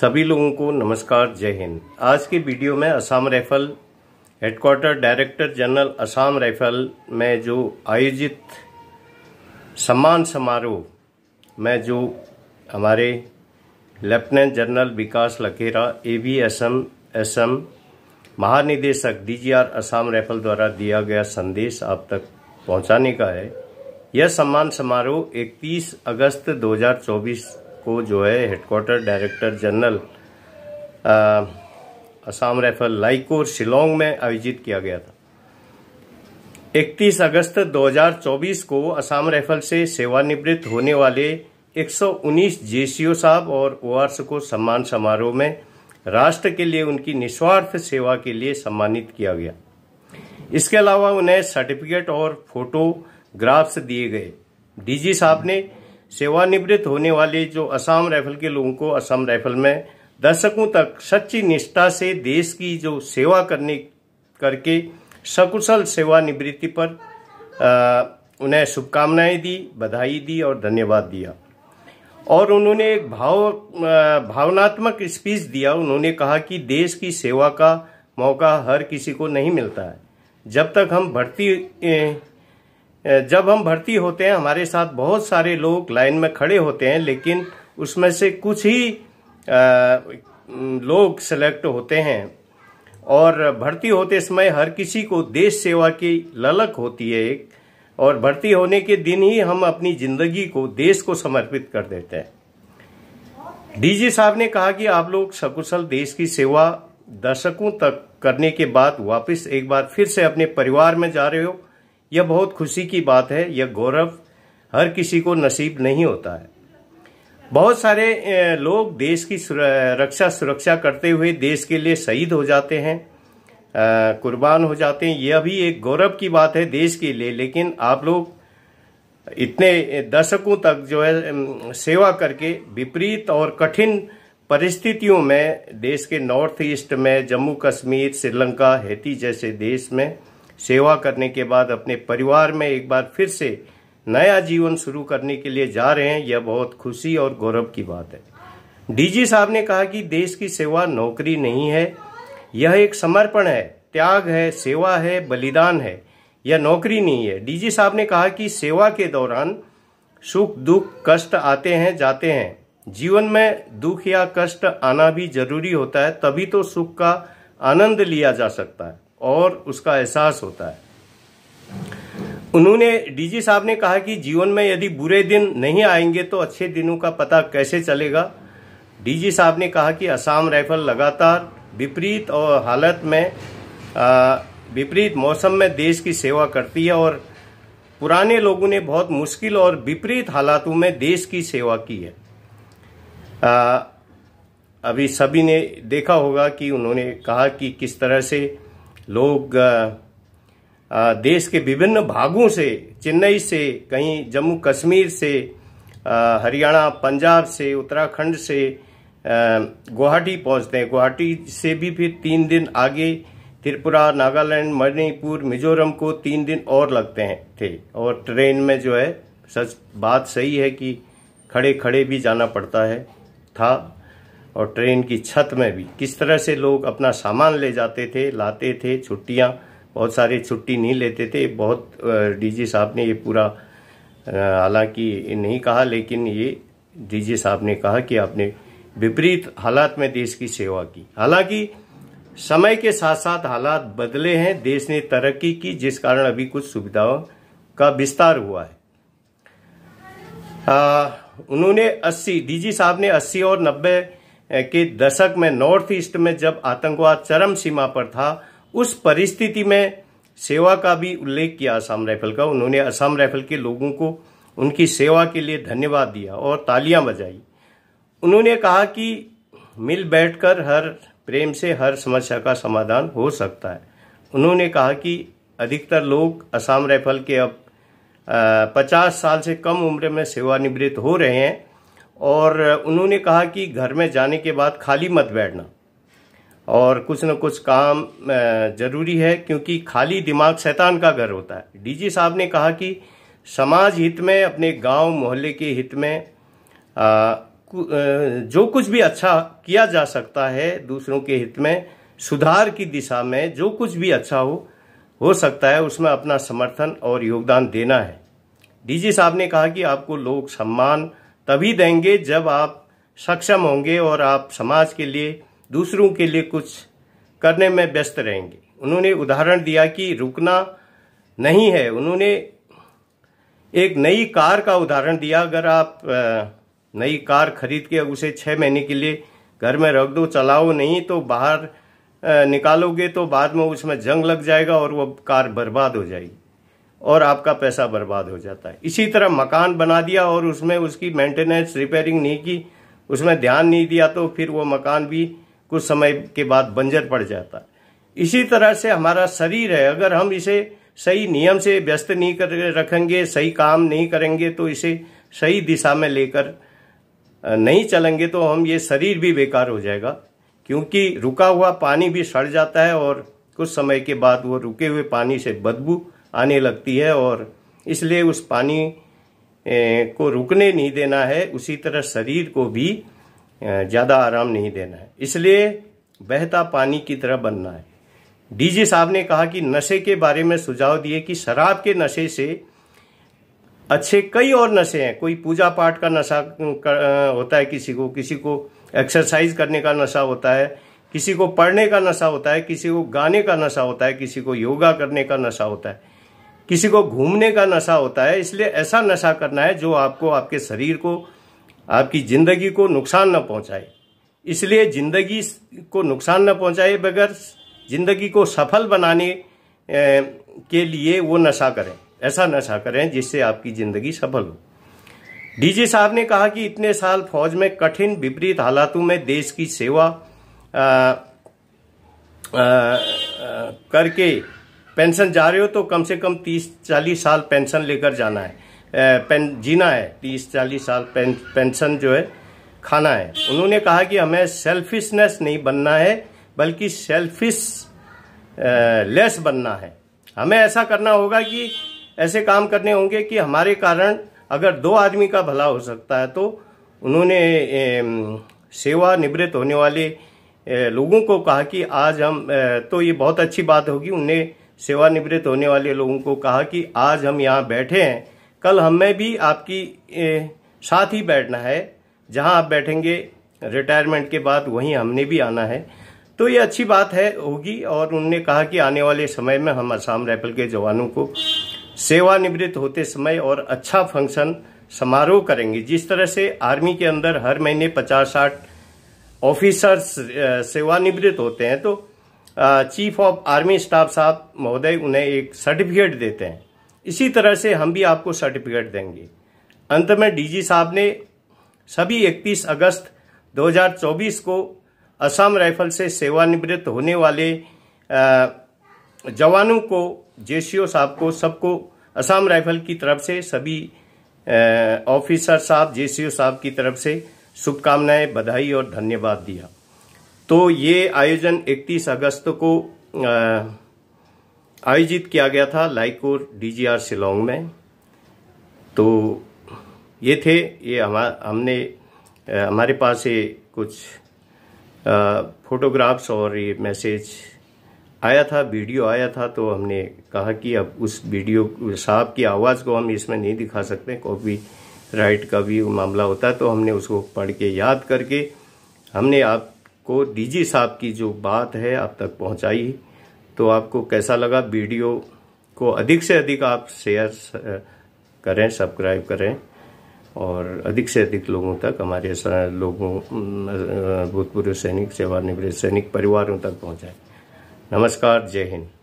सभी लोगों को नमस्कार जय हिंद आज के वीडियो में Assam rifle headquarter director general Assam rifle में जो आयोजित सम्मान समारोह में जो हमारे lieutenant general Vikas Lakhera A B S M S M महानिदेशक D G R Assam rifle द्वारा दिया गया संदेश आप तक पहुंचाने का है यह सम्मान समारोह 31 अगस्त 2024 को जो है headquarter director general Assam rifle Laitkor Shillong में आयोजित किया गया था 31 अगस्त 2024 को असम राइफल से सेवानिवृत्त होने वाले 119 जेसीओ साहब और ओ को सम्मान समारोह में राष्ट्र के लिए उनकी निस्वार्थ सेवा के लिए सम्मानित किया गया इसके अलावा उन्हें सर्टिफिकेट और फोटोग्राफ्स दिए गए डीजी साहब ने सेवानिवृत्त होने वाले जो असम राइफल के लोगों को असम राइफल में दशकों तक सच्ची निष्ठा से देश की जो सेवा करने करके सकुशल सेवानिवृत्ति पर आ, उन्हें शुभकामनाएं दी बधाई दी और धन्यवाद दिया और उन्होंने एक भाव भावनात्मक स्पीच दिया उन्होंने कहा कि देश की सेवा का मौका हर किसी को नहीं मिलता है जब तक हम भर्ती जब हम भर्ती होते हैं हमारे साथ बहुत सारे लोग लाइन में खड़े होते हैं लेकिन उसमें से कुछ ही लोग सेलेक्ट होते हैं और भर्ती होते समय हर किसी को देश सेवा की ललक होती है एक और भर्ती होने के दिन ही हम अपनी जिंदगी को देश को समर्पित कर देते हैं डीजी साहब ने कहा कि आप लोग सकुशल देश की सेवा दशकों तक करने के बाद वापस एक बार फिर से अपने परिवार में जा रहे हो यह बहुत खुशी की बात है यह गौरव हर किसी को नसीब नहीं होता है बहुत सारे लोग देश की रक्षा सुरक्षा करते हुए देश के लिए शहीद हो जाते हैं कुर्बान हो जाते हैं यह भी एक गौरव की बात है देश के लिए लेकिन आप लोग इतने दशकों तक जो है सेवा करके विपरीत और कठिन परिस्थितियों में देश के नॉर्थ ईस्ट में जम्मू कश्मीर श्रीलंका हेती जैसे देश में सेवा करने के बाद अपने परिवार में एक बार फिर से नया जीवन शुरू करने के लिए जा रहे हैं यह बहुत खुशी और गौरव की बात है डीजी साहब ने कहा कि देश की सेवा नौकरी नहीं है यह एक समर्पण है त्याग है सेवा है बलिदान है यह नौकरी नहीं है डीजी साहब ने कहा कि सेवा के दौरान सुख दुख कष्ट आते हैं जाते हैं जीवन में दुख या कष्ट आना भी जरूरी होता है तभी तो सुख का आनंद लिया जा सकता है और उसका एहसास होता है उन्होंने डीजी साहब ने कहा कि जीवन में यदि बुरे दिन नहीं आएंगे तो अच्छे दिनों का पता कैसे चलेगा डीजी साहब ने कहा कि असम राइफल लगातार विपरीत और हालत में विपरीत मौसम में देश की सेवा करती है और पुराने लोगों ने बहुत मुश्किल और विपरीत हालातों में देश की सेवा की है आ, अभी सभी ने देखा होगा कि उन्होंने कहा कि किस तरह से लोग देश के विभिन्न भागों से चेन्नई से कहीं जम्मू कश्मीर से हरियाणा पंजाब से उत्तराखंड से गुवाहाटी पहुंचते हैं गुवाहाटी से भी फिर तीन दिन आगे त्रिपुरा नागालैंड मणिपुर मिजोरम को तीन दिन और लगते हैं थे और ट्रेन में जो है सच बात सही है कि खड़े खड़े भी जाना पड़ता है था और ट्रेन की छत में भी किस तरह से लोग अपना सामान ले जाते थे लाते थे छुट्टियां बहुत सारे छुट्टी नहीं लेते थे बहुत डीजी साहब ने ये पूरा हालांकि नहीं कहा लेकिन ये डीजी साहब ने कहा कि आपने विपरीत हालात में देश की सेवा की हालांकि समय के साथ साथ हालात बदले हैं देश ने तरक्की की जिस कारण अभी कुछ सुविधाओं का विस्तार हुआ है आ, उन्होंने 80 डीजी साहब ने 80 और के दशक में नॉर्थ ईस्ट में जब आतंकवाद चरम सीमा पर था उस परिस्थिति में सेवा का भी उल्लेख किया असम राइफल का उन्होंने असम राइफल के लोगों को उनकी सेवा के लिए धन्यवाद दिया और तालियां बजाई उन्होंने कहा कि मिल बैठकर हर प्रेम से हर समस्या का समाधान हो सकता है उन्होंने कहा कि अधिकतर लोग असम राइफल के अब पचास साल से कम उम्र में सेवानिवृत्त हो रहे हैं और उन्होंने कहा कि घर में जाने के बाद खाली मत बैठना और कुछ न कुछ काम जरूरी है क्योंकि खाली दिमाग शैतान का घर होता है डीजी साहब ने कहा कि समाज हित में अपने गांव मोहल्ले के हित में जो कुछ भी अच्छा किया जा सकता है दूसरों के हित में सुधार की दिशा में जो कुछ भी अच्छा हो हो सकता है उसमें अपना समर्थन और योगदान देना है डीजी साहब ने कहा कि आपको लोग सम्मान तभी देंगे जब आप सक्षम होंगे और आप समाज के लिए दूसरों के लिए कुछ करने में व्यस्त रहेंगे उन्होंने उदाहरण दिया कि रुकना नहीं है उन्होंने एक नई कार का उदाहरण दिया अगर आप नई कार खरीद के उसे छः महीने के लिए घर में रख दो चलाओ नहीं तो बाहर निकालोगे तो बाद में उसमें जंग लग जाएगा और वो कार बर्बाद हो जाएगी और आपका पैसा बर्बाद हो जाता है इसी तरह मकान बना दिया और उसमें उसकी मेंटेनेंस रिपेयरिंग नहीं की उसमें ध्यान नहीं दिया तो फिर वो मकान भी कुछ समय के बाद बंजर पड़ जाता है इसी तरह से हमारा शरीर है अगर हम इसे सही नियम से व्यस्त नहीं कर रखेंगे सही काम नहीं करेंगे तो इसे सही दिशा में लेकर नहीं चलेंगे तो हम ये शरीर भी बेकार हो जाएगा क्योंकि रुका हुआ पानी भी सड़ जाता है और कुछ समय के बाद वो रुके हुए पानी से बदबू आने लगती है और इसलिए उस पानी को रुकने नहीं देना है उसी तरह शरीर को भी ज़्यादा आराम नहीं देना है इसलिए बहता पानी की तरह बनना है डीजी साहब ने कहा कि नशे के बारे में सुझाव दिए कि शराब के नशे से अच्छे कई और नशे हैं कोई पूजा पाठ का नशा होता है किसी को किसी को एक्सरसाइज करने का नशा होता है किसी को पढ़ने का नशा होता है किसी को गाने का नशा होता है किसी को योगा करने का नशा होता है किसी को घूमने का नशा होता है इसलिए ऐसा नशा करना है जो आपको आपके शरीर को आपकी ज़िंदगी को नुकसान न पहुंचाए इसलिए ज़िंदगी को नुकसान न पहुंचाए बगैर ज़िंदगी को सफल बनाने के लिए वो नशा करें ऐसा नशा करें जिससे आपकी ज़िंदगी सफल हो डीजी साहब ने कहा कि इतने साल फौज में कठिन विपरीत हालातों में देश की सेवा आ, आ, करके पेंशन जा रहे हो तो कम से कम तीस चालीस साल पेंशन लेकर जाना है पेन जीना है तीस चालीस साल पें, पेंशन जो है खाना है उन्होंने कहा कि हमें सेल्फिशनेस नहीं बनना है बल्कि सेल्फिश लेस बनना है हमें ऐसा करना होगा कि ऐसे काम करने होंगे कि हमारे कारण अगर दो आदमी का भला हो सकता है तो उन्होंने सेवा निवृत्त होने वाले लोगों को कहा कि आज हम तो ये बहुत अच्छी बात होगी उन्हें सेवानिवृत्त होने वाले लोगों को कहा कि आज हम यहाँ बैठे हैं कल हमें भी आपकी ए, साथ ही बैठना है जहाँ आप बैठेंगे रिटायरमेंट के बाद वहीं हमने भी आना है तो ये अच्छी बात है होगी और उन्होंने कहा कि आने वाले समय में हम असम राइफल के जवानों को सेवानिवृत्त होते समय और अच्छा फंक्शन समारोह करेंगे जिस तरह से आर्मी के अंदर हर महीने पचास साठ ऑफिसर्स सेवानिवृत्त होते हैं तो चीफ ऑफ आर्मी स्टाफ साहब महोदय उन्हें एक सर्टिफिकेट देते हैं इसी तरह से हम भी आपको सर्टिफिकेट देंगे अंत में डीजी साहब ने सभी 31 अगस्त 2024 को असम राइफल से सेवानिवृत्त होने वाले जवानों को जे साहब को सबको असम राइफल की तरफ से सभी ऑफिसर साहब जे साहब की तरफ से शुभकामनाएं बधाई और धन्यवाद दिया तो ये आयोजन 31 अगस्त को आयोजित किया गया था लाइकोर डीजीआर शिलोंग में तो ये थे ये हमार हमने हमारे पास ये कुछ फोटोग्राफ्स और ये मैसेज आया था वीडियो आया था तो हमने कहा कि अब उस वीडियो साहब की आवाज़ को हम इसमें नहीं दिखा सकते कॉपी राइट का भी मामला होता है तो हमने उसको पढ़ के याद करके हमने आप को डीजी साहब की जो बात है आप तक पहुंचाई तो आपको कैसा लगा वीडियो को अधिक से अधिक आप शेयर करें सब्सक्राइब करें और अधिक से अधिक लोगों तक हमारे लोगों भूतपूर्व सैनिक सेवानिवृत्त सैनिक परिवारों तक पहुंचाएं नमस्कार जय हिंद